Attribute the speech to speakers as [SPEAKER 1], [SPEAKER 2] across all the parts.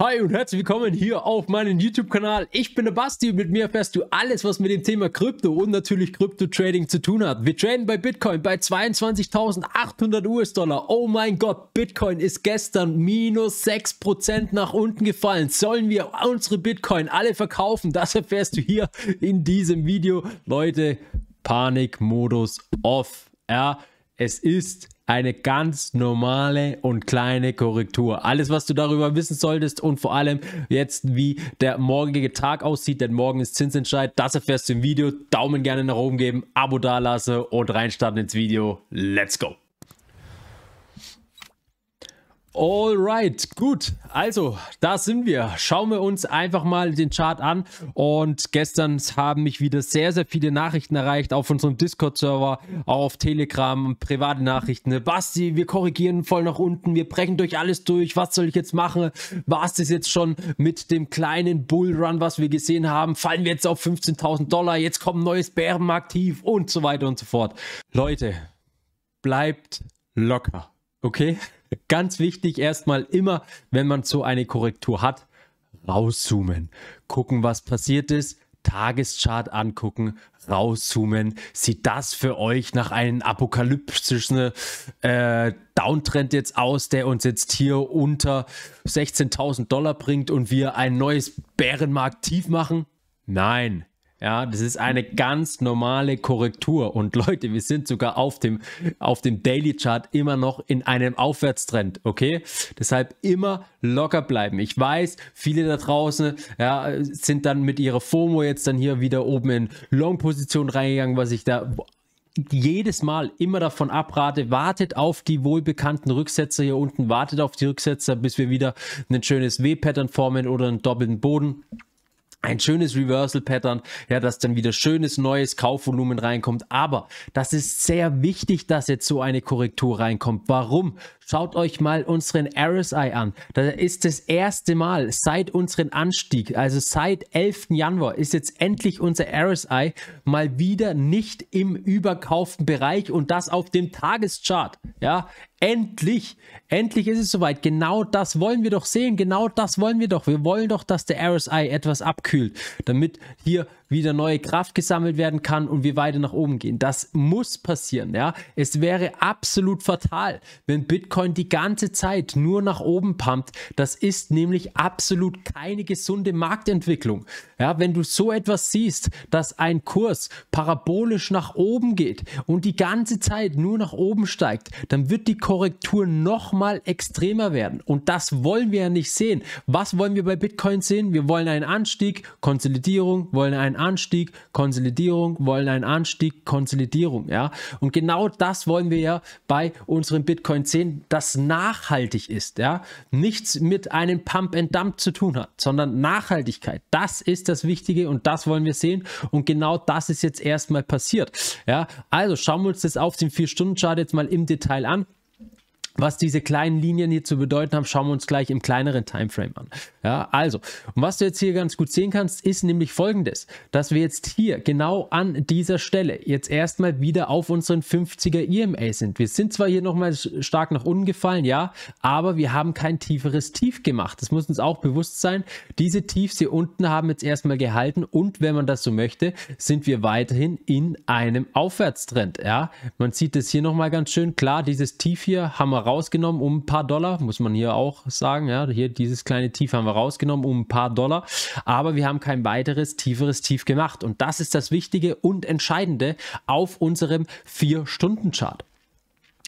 [SPEAKER 1] Hi und herzlich willkommen hier auf meinem YouTube-Kanal. Ich bin der Basti und mit mir erfährst du alles, was mit dem Thema Krypto und natürlich Krypto-Trading zu tun hat. Wir traden bei Bitcoin bei 22.800 US-Dollar. Oh mein Gott, Bitcoin ist gestern minus 6% nach unten gefallen. Sollen wir unsere Bitcoin alle verkaufen? Das erfährst du hier in diesem Video. Leute, Panikmodus off. Ja, es ist eine ganz normale und kleine Korrektur. Alles, was du darüber wissen solltest und vor allem jetzt, wie der morgige Tag aussieht, denn morgen ist Zinsentscheid, das erfährst du im Video. Daumen gerne nach oben geben, Abo dalassen und reinstarten ins Video. Let's go! Alright, gut. Also, da sind wir. Schauen wir uns einfach mal den Chart an. Und gestern haben mich wieder sehr, sehr viele Nachrichten erreicht auf unserem Discord-Server, auf Telegram, private Nachrichten. Basti, wir korrigieren voll nach unten, wir brechen durch alles durch. Was soll ich jetzt machen? War es das jetzt schon mit dem kleinen Bullrun, was wir gesehen haben? Fallen wir jetzt auf 15.000 Dollar? Jetzt kommt ein neues Bärenmarkt-Tief und so weiter und so fort. Leute, bleibt locker, okay? Ganz wichtig erstmal immer, wenn man so eine Korrektur hat, rauszoomen, gucken, was passiert ist, Tageschart angucken, rauszoomen. Sieht das für euch nach einem apokalyptischen äh, Downtrend jetzt aus, der uns jetzt hier unter 16.000 Dollar bringt und wir ein neues Bärenmarkt tief machen? Nein, ja, das ist eine ganz normale Korrektur. Und Leute, wir sind sogar auf dem, auf dem Daily Chart immer noch in einem Aufwärtstrend. Okay? Deshalb immer locker bleiben. Ich weiß, viele da draußen ja, sind dann mit ihrer FOMO jetzt dann hier wieder oben in Long-Position reingegangen, was ich da jedes Mal immer davon abrate, wartet auf die wohlbekannten Rücksetzer hier unten, wartet auf die Rücksetzer, bis wir wieder ein schönes W-Pattern formen oder einen doppelten Boden ein schönes Reversal-Pattern, ja, dass dann wieder schönes neues Kaufvolumen reinkommt. Aber das ist sehr wichtig, dass jetzt so eine Korrektur reinkommt. Warum? Schaut euch mal unseren RSI an. Da ist das erste Mal seit unserem Anstieg, also seit 11. Januar, ist jetzt endlich unser RSI mal wieder nicht im überkauften Bereich und das auf dem Tageschart. Ja, endlich, endlich ist es soweit. Genau das wollen wir doch sehen. Genau das wollen wir doch. Wir wollen doch, dass der RSI etwas abkühlt, damit hier wieder neue Kraft gesammelt werden kann und wir weiter nach oben gehen. Das muss passieren, ja. Es wäre absolut fatal, wenn Bitcoin die ganze Zeit nur nach oben pumpt. Das ist nämlich absolut keine gesunde Marktentwicklung. Ja, wenn du so etwas siehst, dass ein Kurs parabolisch nach oben geht und die ganze Zeit nur nach oben steigt, dann dann wird die Korrektur nochmal extremer werden. Und das wollen wir ja nicht sehen. Was wollen wir bei Bitcoin sehen? Wir wollen einen Anstieg, Konsolidierung, wollen einen Anstieg, Konsolidierung, wollen einen Anstieg, Konsolidierung. Ja? Und genau das wollen wir ja bei unserem Bitcoin sehen, das nachhaltig ist. Ja? Nichts mit einem Pump and Dump zu tun hat, sondern Nachhaltigkeit. Das ist das Wichtige und das wollen wir sehen. Und genau das ist jetzt erstmal passiert. Ja? Also schauen wir uns das auf den 4-Stunden-Chart jetzt mal im Detail الامن was diese kleinen Linien hier zu bedeuten haben, schauen wir uns gleich im kleineren Timeframe an. Ja, also, und was du jetzt hier ganz gut sehen kannst, ist nämlich folgendes, dass wir jetzt hier genau an dieser Stelle jetzt erstmal wieder auf unseren 50er EMA sind. Wir sind zwar hier nochmal stark nach unten gefallen, ja, aber wir haben kein tieferes Tief gemacht. Das muss uns auch bewusst sein. Diese Tiefs hier unten haben jetzt erstmal gehalten und wenn man das so möchte, sind wir weiterhin in einem Aufwärtstrend, ja. Man sieht es hier nochmal ganz schön, klar, dieses Tief hier haben wir rausgenommen um ein paar Dollar, muss man hier auch sagen. Ja, hier dieses kleine Tief haben wir rausgenommen um ein paar Dollar, aber wir haben kein weiteres tieferes Tief gemacht. Und das ist das Wichtige und Entscheidende auf unserem 4-Stunden-Chart.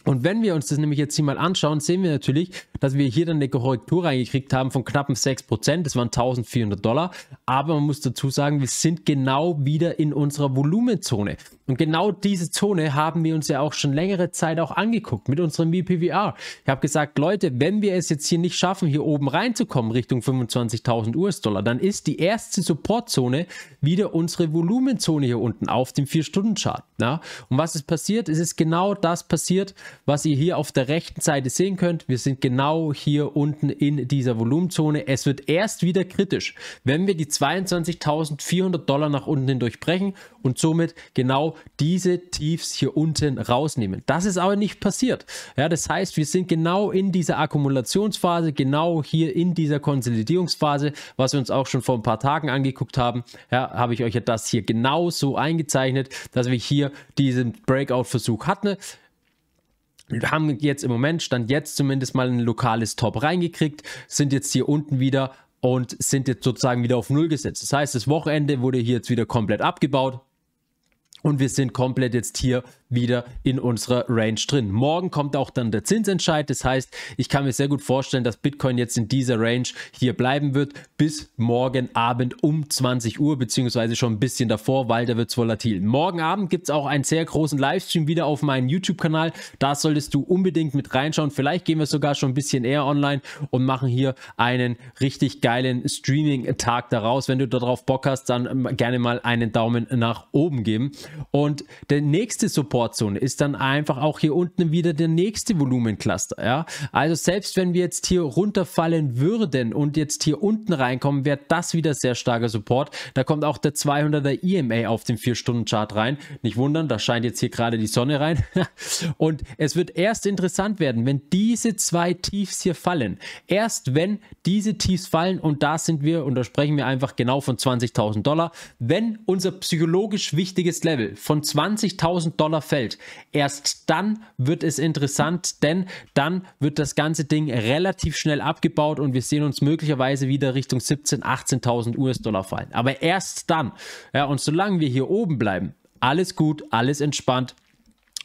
[SPEAKER 1] Und wenn wir uns das nämlich jetzt hier mal anschauen, sehen wir natürlich, dass wir hier dann eine Korrektur reingekriegt haben von knappen 6%, das waren 1400 Dollar, aber man muss dazu sagen, wir sind genau wieder in unserer Volumenzone. Und genau diese Zone haben wir uns ja auch schon längere Zeit auch angeguckt mit unserem e VPVR. Ich habe gesagt, Leute, wenn wir es jetzt hier nicht schaffen, hier oben reinzukommen Richtung 25.000 US-Dollar, dann ist die erste Supportzone wieder unsere Volumenzone hier unten auf dem 4-Stunden-Chart. Und was ist passiert? Es ist genau das passiert, was ihr hier auf der rechten Seite sehen könnt. Wir sind genau hier unten in dieser Volumenzone. Es wird erst wieder kritisch, wenn wir die 22.400 Dollar nach unten hin durchbrechen und somit genau diese Tiefs hier unten rausnehmen. Das ist aber nicht passiert. Ja, das heißt, wir sind genau in dieser Akkumulationsphase, genau hier in dieser Konsolidierungsphase, was wir uns auch schon vor ein paar Tagen angeguckt haben. Ja, habe ich euch ja das hier genau so eingezeichnet, dass wir hier diesen Breakout-Versuch hatten wir haben jetzt im Moment, stand jetzt zumindest mal ein lokales Top reingekriegt, sind jetzt hier unten wieder und sind jetzt sozusagen wieder auf Null gesetzt. Das heißt, das Wochenende wurde hier jetzt wieder komplett abgebaut. Und wir sind komplett jetzt hier wieder in unserer Range drin. Morgen kommt auch dann der Zinsentscheid. Das heißt, ich kann mir sehr gut vorstellen, dass Bitcoin jetzt in dieser Range hier bleiben wird bis morgen Abend um 20 Uhr, beziehungsweise schon ein bisschen davor, weil da wird es volatil. Morgen Abend gibt es auch einen sehr großen Livestream wieder auf meinem YouTube-Kanal. Da solltest du unbedingt mit reinschauen. Vielleicht gehen wir sogar schon ein bisschen eher online und machen hier einen richtig geilen Streaming-Tag daraus. Wenn du darauf Bock hast, dann ähm, gerne mal einen Daumen nach oben geben. Und der nächste Support Zone ist dann einfach auch hier unten wieder der nächste Volumencluster. Ja? Also selbst wenn wir jetzt hier runterfallen würden und jetzt hier unten reinkommen, wäre das wieder sehr starker Support. Da kommt auch der 200er EMA auf den 4-Stunden-Chart rein. Nicht wundern, da scheint jetzt hier gerade die Sonne rein. und es wird erst interessant werden, wenn diese zwei Tiefs hier fallen. Erst wenn diese Tiefs fallen und da sind wir, und da sprechen wir einfach genau von 20.000 Dollar, wenn unser psychologisch wichtiges Level Level von 20.000 Dollar fällt, erst dann wird es interessant, denn dann wird das ganze Ding relativ schnell abgebaut und wir sehen uns möglicherweise wieder Richtung 17.000, 18.000 US-Dollar fallen. Aber erst dann. Ja, und solange wir hier oben bleiben, alles gut, alles entspannt,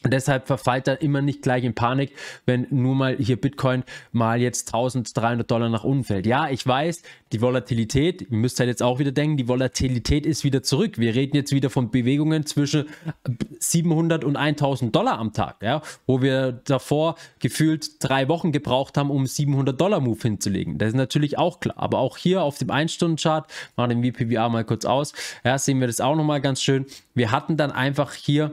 [SPEAKER 1] und deshalb verfallt er immer nicht gleich in Panik, wenn nur mal hier Bitcoin mal jetzt 1300 Dollar nach unten fällt. Ja, ich weiß, die Volatilität, ihr müsst halt jetzt auch wieder denken, die Volatilität ist wieder zurück. Wir reden jetzt wieder von Bewegungen zwischen 700 und 1000 Dollar am Tag, ja, wo wir davor gefühlt drei Wochen gebraucht haben, um 700 Dollar Move hinzulegen. Das ist natürlich auch klar. Aber auch hier auf dem 1-Stunden-Chart, machen den VPVA mal kurz aus, ja, sehen wir das auch nochmal ganz schön. Wir hatten dann einfach hier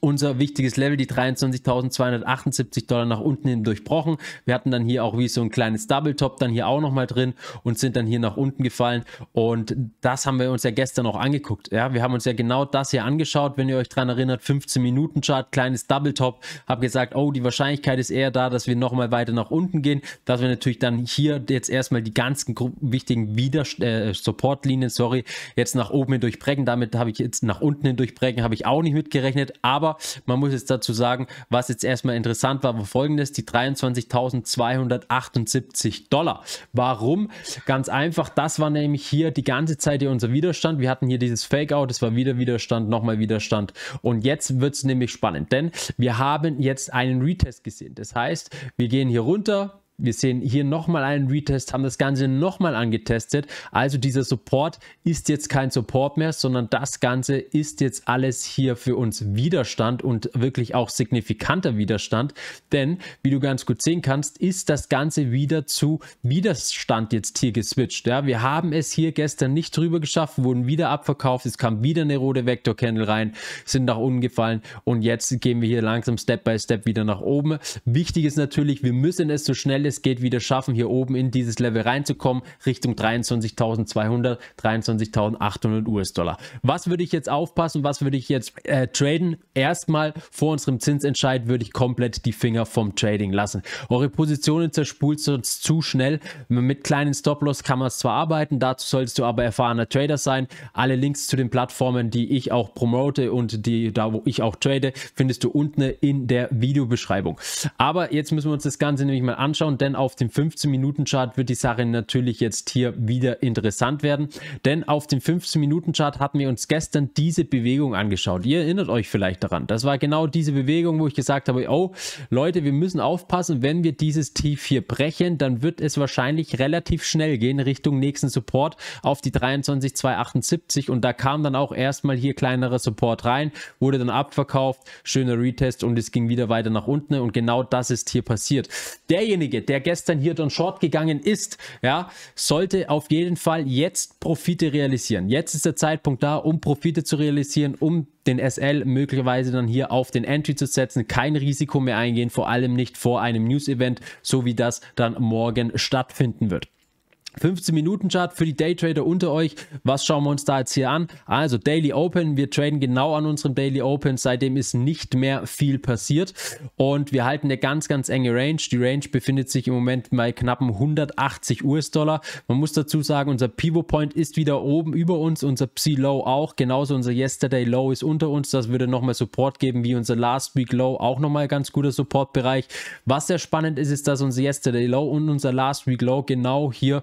[SPEAKER 1] unser wichtiges Level, die 23.278 Dollar nach unten hin durchbrochen. Wir hatten dann hier auch wie so ein kleines Double Top dann hier auch nochmal drin und sind dann hier nach unten gefallen. Und das haben wir uns ja gestern auch angeguckt. Ja, wir haben uns ja genau das hier angeschaut, wenn ihr euch dran erinnert, 15 Minuten Chart, kleines Double Top. Habe gesagt, oh, die Wahrscheinlichkeit ist eher da, dass wir nochmal weiter nach unten gehen, dass wir natürlich dann hier jetzt erstmal die ganzen wichtigen Wider äh, Supportlinien, sorry, jetzt nach oben hin durchbrechen. Damit habe ich jetzt nach unten hin durchbrechen, habe ich auch nicht mitgerechnet, aber aber man muss jetzt dazu sagen, was jetzt erstmal interessant war, war folgendes, die 23.278 Dollar. Warum? Ganz einfach, das war nämlich hier die ganze Zeit hier unser Widerstand. Wir hatten hier dieses Fake-Out, es war wieder Widerstand, nochmal Widerstand. Und jetzt wird es nämlich spannend, denn wir haben jetzt einen Retest gesehen. Das heißt, wir gehen hier runter, wir sehen hier nochmal einen Retest, haben das Ganze nochmal angetestet. Also dieser Support ist jetzt kein Support mehr, sondern das Ganze ist jetzt alles hier für uns Widerstand und wirklich auch signifikanter Widerstand. Denn, wie du ganz gut sehen kannst, ist das Ganze wieder zu Widerstand jetzt hier geswitcht. Ja, wir haben es hier gestern nicht drüber geschafft, wurden wieder abverkauft, es kam wieder eine rote Vector Candle rein, sind nach unten gefallen und jetzt gehen wir hier langsam Step by Step wieder nach oben. Wichtig ist natürlich, wir müssen es so schnell es geht, wieder schaffen, hier oben in dieses Level reinzukommen, Richtung 23.200, 23.800 US-Dollar. Was würde ich jetzt aufpassen? Was würde ich jetzt äh, traden? Erstmal vor unserem Zinsentscheid würde ich komplett die Finger vom Trading lassen. Eure Positionen zerspult sonst zu schnell. Mit kleinen Stop-Loss kann man es zwar arbeiten, dazu solltest du aber erfahrener Trader sein. Alle Links zu den Plattformen, die ich auch promote und die da, wo ich auch trade, findest du unten in der Videobeschreibung. Aber jetzt müssen wir uns das Ganze nämlich mal anschauen denn auf dem 15-Minuten-Chart wird die Sache natürlich jetzt hier wieder interessant werden, denn auf dem 15-Minuten-Chart hatten wir uns gestern diese Bewegung angeschaut. Ihr erinnert euch vielleicht daran. Das war genau diese Bewegung, wo ich gesagt habe, oh Leute, wir müssen aufpassen, wenn wir dieses Tief hier brechen, dann wird es wahrscheinlich relativ schnell gehen Richtung nächsten Support auf die 23,278 und da kam dann auch erstmal hier kleinerer Support rein, wurde dann abverkauft, schöner Retest und es ging wieder weiter nach unten und genau das ist hier passiert. Derjenige, der der gestern hier dann short gegangen ist, ja, sollte auf jeden Fall jetzt Profite realisieren. Jetzt ist der Zeitpunkt da, um Profite zu realisieren, um den SL möglicherweise dann hier auf den Entry zu setzen, kein Risiko mehr eingehen, vor allem nicht vor einem News-Event, so wie das dann morgen stattfinden wird. 15-Minuten-Chart für die Daytrader unter euch. Was schauen wir uns da jetzt hier an? Also Daily Open, wir traden genau an unserem Daily Open. Seitdem ist nicht mehr viel passiert. Und wir halten eine ganz, ganz enge Range. Die Range befindet sich im Moment bei knappen 180 US-Dollar. Man muss dazu sagen, unser Pivot Point ist wieder oben über uns, unser Psi-Low auch. Genauso unser Yesterday-Low ist unter uns. Das würde nochmal Support geben, wie unser Last Week-Low. Auch nochmal ganz guter Support-Bereich. Was sehr spannend ist, ist, dass unser Yesterday-Low und unser Last Week-Low genau hier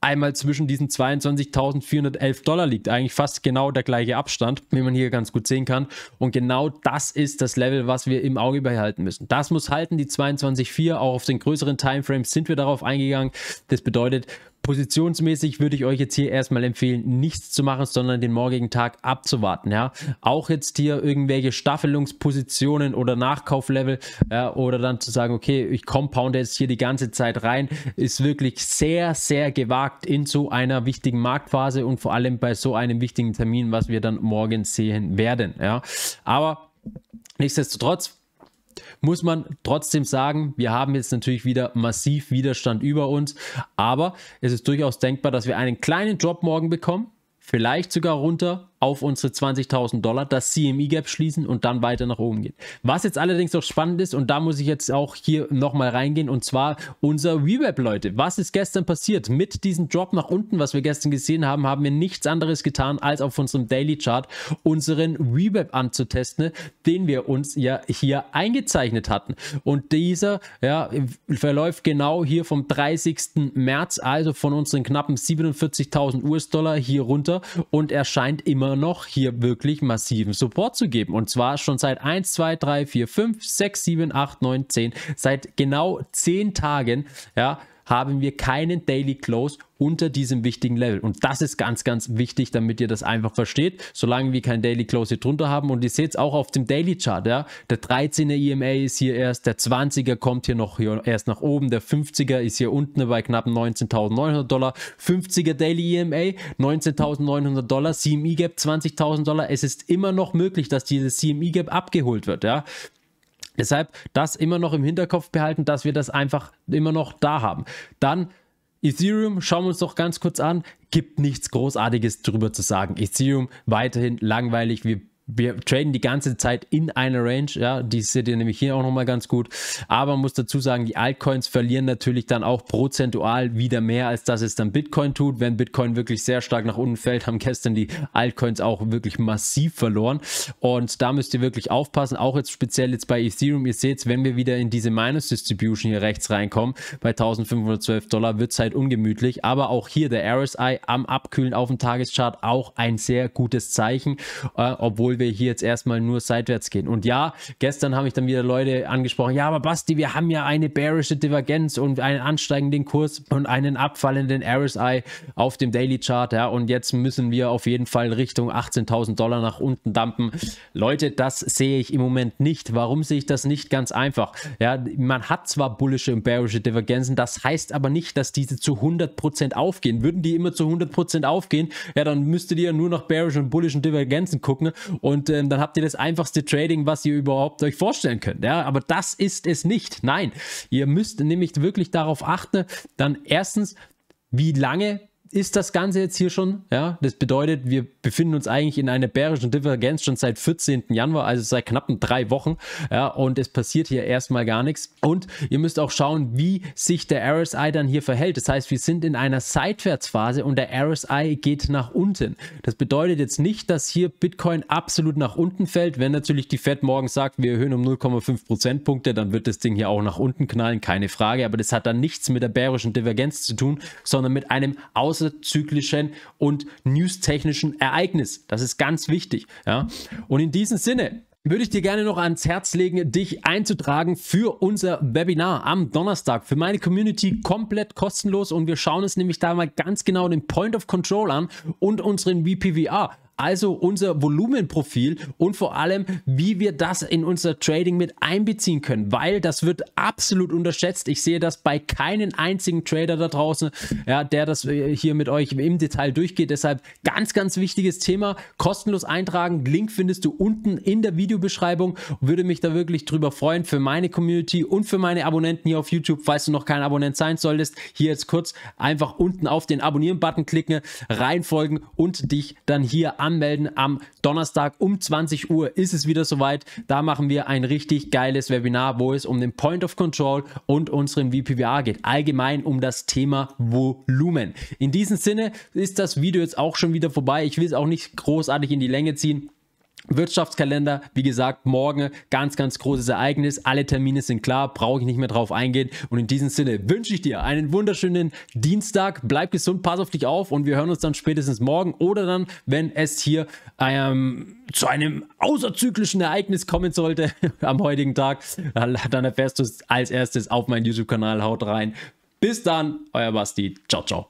[SPEAKER 1] einmal zwischen diesen 22.411 Dollar liegt. Eigentlich fast genau der gleiche Abstand, wie man hier ganz gut sehen kann. Und genau das ist das Level, was wir im Auge behalten müssen. Das muss halten, die 22.4. Auch auf den größeren Timeframes sind wir darauf eingegangen. Das bedeutet, positionsmäßig würde ich euch jetzt hier erstmal empfehlen, nichts zu machen, sondern den morgigen Tag abzuwarten. Ja? Auch jetzt hier irgendwelche Staffelungspositionen oder Nachkauflevel ja, oder dann zu sagen, okay, ich compounde jetzt hier die ganze Zeit rein, ist wirklich sehr, sehr gewagt in so einer wichtigen Marktphase und vor allem bei so einem wichtigen Termin, was wir dann morgen sehen werden. Ja? Aber Nichtsdestotrotz, muss man trotzdem sagen, wir haben jetzt natürlich wieder massiv Widerstand über uns, aber es ist durchaus denkbar, dass wir einen kleinen Drop morgen bekommen, vielleicht sogar runter auf unsere 20.000 Dollar, das CME-Gap schließen und dann weiter nach oben gehen. Was jetzt allerdings noch spannend ist, und da muss ich jetzt auch hier nochmal reingehen, und zwar unser Reweb, Leute. Was ist gestern passiert? Mit diesem Drop nach unten, was wir gestern gesehen haben, haben wir nichts anderes getan, als auf unserem Daily Chart unseren Reweb anzutesten, den wir uns ja hier eingezeichnet hatten. Und dieser ja, verläuft genau hier vom 30. März, also von unseren knappen 47.000 US-Dollar hier runter und erscheint immer immer noch hier wirklich massiven Support zu geben. Und zwar schon seit 1, 2, 3, 4, 5, 6, 7, 8, 9, 10, seit genau 10 Tagen, ja, haben wir keinen Daily Close unter diesem wichtigen Level. Und das ist ganz, ganz wichtig, damit ihr das einfach versteht. Solange wir kein Daily Close hier drunter haben und ihr seht es auch auf dem Daily Chart, ja, der 13er EMA ist hier erst, der 20er kommt hier noch hier erst nach oben, der 50er ist hier unten bei knapp 19.900 Dollar, 50er Daily EMA 19.900 Dollar, CME Gap 20.000 Dollar. Es ist immer noch möglich, dass dieses CME Gap abgeholt wird, ja. Deshalb das immer noch im Hinterkopf behalten, dass wir das einfach immer noch da haben. Dann Ethereum, schauen wir uns doch ganz kurz an, gibt nichts Großartiges drüber zu sagen. Ethereum weiterhin langweilig, wir wir traden die ganze Zeit in einer Range, ja, die seht ihr nämlich hier auch nochmal ganz gut, aber man muss dazu sagen, die Altcoins verlieren natürlich dann auch prozentual wieder mehr, als dass es dann Bitcoin tut, wenn Bitcoin wirklich sehr stark nach unten fällt, haben gestern die Altcoins auch wirklich massiv verloren und da müsst ihr wirklich aufpassen, auch jetzt speziell jetzt bei Ethereum, ihr seht, wenn wir wieder in diese Minus Distribution hier rechts reinkommen, bei 1512 Dollar wird es halt ungemütlich, aber auch hier der RSI am Abkühlen auf dem Tageschart auch ein sehr gutes Zeichen, äh, obwohl wir hier jetzt erstmal nur seitwärts gehen. Und ja, gestern habe ich dann wieder Leute angesprochen, ja, aber Basti, wir haben ja eine bearische Divergenz und einen ansteigenden Kurs und einen abfallenden RSI auf dem Daily Chart, ja, und jetzt müssen wir auf jeden Fall Richtung 18.000 Dollar nach unten dumpen. Leute, das sehe ich im Moment nicht. Warum sehe ich das nicht? Ganz einfach. Ja, man hat zwar bullische und bearische Divergenzen, das heißt aber nicht, dass diese zu 100% aufgehen. Würden die immer zu 100% aufgehen, ja, dann müsstet ihr nur nach bearischen und bullischen Divergenzen gucken und ähm, dann habt ihr das einfachste Trading, was ihr überhaupt euch vorstellen könnt. Ja, aber das ist es nicht. Nein, ihr müsst nämlich wirklich darauf achten, dann erstens, wie lange ist das Ganze jetzt hier schon. Ja, das bedeutet, wir befinden uns eigentlich in einer bärischen Divergenz schon seit 14. Januar, also seit knappen drei Wochen. Ja, und es passiert hier erstmal gar nichts. Und ihr müsst auch schauen, wie sich der RSI dann hier verhält. Das heißt, wir sind in einer Seitwärtsphase und der RSI geht nach unten. Das bedeutet jetzt nicht, dass hier Bitcoin absolut nach unten fällt. Wenn natürlich die Fed morgen sagt, wir erhöhen um 0,5 Prozentpunkte, dann wird das Ding hier auch nach unten knallen, keine Frage. Aber das hat dann nichts mit der bärischen Divergenz zu tun, sondern mit einem Aus außerzyklischen und newstechnischen Ereignis. Das ist ganz wichtig. Ja? Und in diesem Sinne, würde ich dir gerne noch ans Herz legen, dich einzutragen für unser Webinar am Donnerstag für meine Community komplett kostenlos und wir schauen uns nämlich da mal ganz genau den Point of Control an und unseren VPVR also unser Volumenprofil und vor allem, wie wir das in unser Trading mit einbeziehen können, weil das wird absolut unterschätzt. Ich sehe das bei keinen einzigen Trader da draußen, ja, der das äh, hier mit euch im Detail durchgeht. Deshalb ganz, ganz wichtiges Thema, kostenlos eintragen. Link findest du unten in der Videobeschreibung. Würde mich da wirklich drüber freuen für meine Community und für meine Abonnenten hier auf YouTube. Falls du noch kein Abonnent sein solltest, hier jetzt kurz einfach unten auf den Abonnieren-Button klicken, reinfolgen und dich dann hier anschauen anmelden. Am Donnerstag um 20 Uhr ist es wieder soweit. Da machen wir ein richtig geiles Webinar, wo es um den Point of Control und unseren VPVA geht. Allgemein um das Thema Volumen. In diesem Sinne ist das Video jetzt auch schon wieder vorbei. Ich will es auch nicht großartig in die Länge ziehen. Wirtschaftskalender, wie gesagt, morgen ganz, ganz großes Ereignis. Alle Termine sind klar, brauche ich nicht mehr drauf eingehen. Und in diesem Sinne wünsche ich dir einen wunderschönen Dienstag. Bleib gesund, pass auf dich auf und wir hören uns dann spätestens morgen oder dann, wenn es hier ähm, zu einem außerzyklischen Ereignis kommen sollte am heutigen Tag, dann erfährst du es als erstes auf meinen YouTube-Kanal. Haut rein. Bis dann, euer Basti. Ciao, ciao.